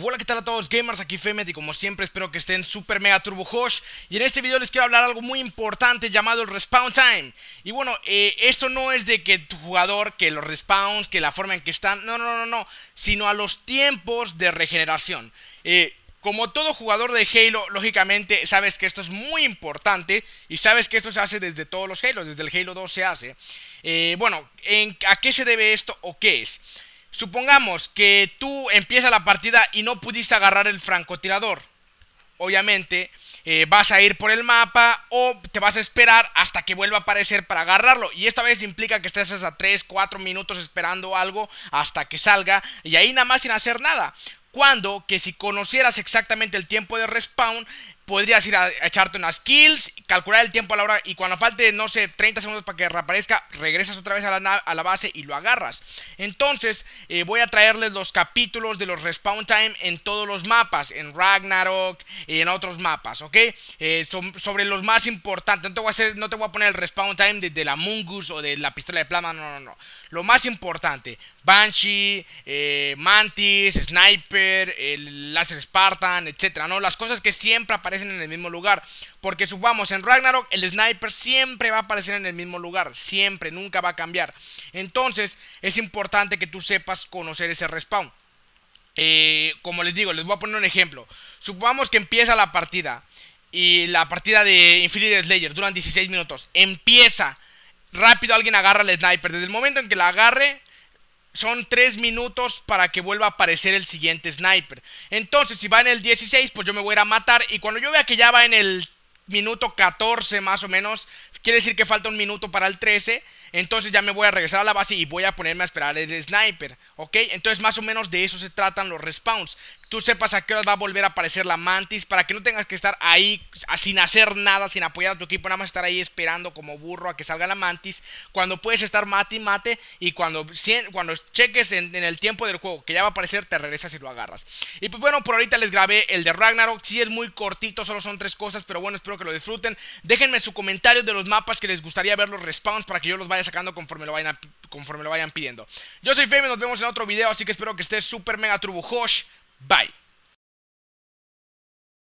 Hola, ¿qué tal a todos gamers? Aquí Femet y como siempre espero que estén super mega turbo Y en este video les quiero hablar algo muy importante llamado el respawn time Y bueno, eh, esto no es de que tu jugador, que los respawns, que la forma en que están No, no, no, no, sino a los tiempos de regeneración eh, como todo jugador de Halo, lógicamente sabes que esto es muy importante y sabes que esto se hace desde todos los Halo, desde el Halo 2 se hace. Eh, bueno, ¿a qué se debe esto o qué es? Supongamos que tú empiezas la partida y no pudiste agarrar el francotirador. Obviamente eh, vas a ir por el mapa o te vas a esperar hasta que vuelva a aparecer para agarrarlo. Y esta vez implica que estés hasta 3, 4 minutos esperando algo hasta que salga y ahí nada más sin hacer nada. Cuando que si conocieras exactamente el tiempo de respawn, podrías ir a, echarte unas kills, calcular el tiempo a la hora y cuando falte, no sé, 30 segundos para que reaparezca, regresas otra vez a la, base y lo agarras. Entonces, eh, voy a traerles los capítulos de los respawn time en todos los mapas, en Ragnarok y en otros mapas, ¿ok? Eh, sobre los más importantes, no te, voy a poner el respawn time de, la Mungus o de la pistola de plasma, no, no, no. Lo más importante, Banshee, eh, Mantis, Sniper, el Láser Spartan, etcétera, ¿no? Las cosas que siempre aparecen en el mismo lugar. Porque supamos, en Ragnarok el sniper siempre va a aparecer en el mismo lugar. Siempre, nunca va a cambiar. Entonces es importante que tú sepas conocer ese respawn. Eh, como les digo, les voy a poner un ejemplo. Supongamos que empieza la partida. Y la partida de Infinity Slayer duran 16 minutos. Empieza. Rápido alguien agarra al sniper. Desde el momento en que la agarre, son 3 minutos para que vuelva a aparecer el siguiente sniper. Entonces, si va en el 16, pues yo me voy a ir a matar. Y cuando yo vea que ya va en el minuto 14 más o menos, quiere decir que falta un minuto para el 13 entonces ya me voy a regresar a la base y voy a ponerme a esperar el sniper, ¿ok? Entonces más o menos de eso se tratan los respawns. Tú sepas a qué hora va a volver a aparecer la mantis para que no tengas que estar ahí sin hacer nada, sin apoyar a tu equipo, nada más estar ahí esperando como burro a que salga la mantis. Cuando puedes estar mate y mate y cuando, cuando cheques en, el tiempo del juego que ya va a aparecer, te regresas y lo agarras. Y pues bueno, por ahorita les grabé el de Ragnarok. Sí es muy cortito, solo son tres cosas, pero bueno, espero que lo disfruten. Déjenme su comentario de los mapas que les gustaría ver los respawns para que yo los vaya sacando conforme lo vayan, conforme lo vayan pidiendo. Yo soy Fame, nos vemos en otro video, así que espero que estés súper mega turbo Bye.